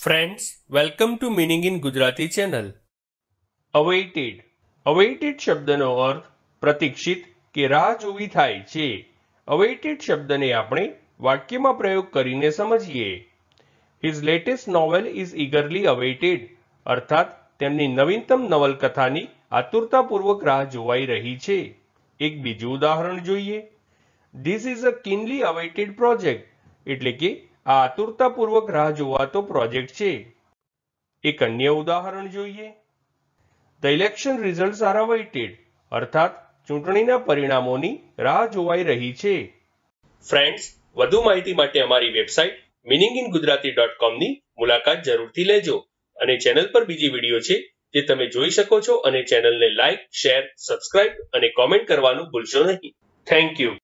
friends welcome to meaning in Gujarati channel awaited awaited શબ્દનો અર્થ પ્રતીક્ષિત કે રાહ જોવી થાય છે અવેઇટેડ શબ્દને આપણે વાક્યમાં પ્રયોગ કરીને સમજીએ his latest novel is eagerly awaited અર્થાત તેમની નવીનતમ નવલકથાની આતુરતાપૂર્વક રાહ જોવાઈ રહી છે એક બીજું ઉદાહરણ જોઈએ this is a keenly awaited project એટલે કે આતુરતાપૂર્વક રાહ જોવાતો પ્રોજેક્ટ છે એક અન્ય ઉદાહરણ જોઈએ the election result are awaited અર્થાત ચૂંટણીના પરિણામોની રાહ જોવાઈ રહી છે ફ્રેન્ડ્સ વધુ માહિતી માટે અમારી website meaning in Gujarati dot કોમની મુલાકાત જરૂરથી લેજો અને ચેનલ પર બીજી વિડીયો છે જે તમે જોઈ શકો છો અને ચેનલને લાઇક શેર સબસ્ક્રાઇબ અને કોમેન્ટ કરવાનું ભૂલશો નહીં થેન્ક યુ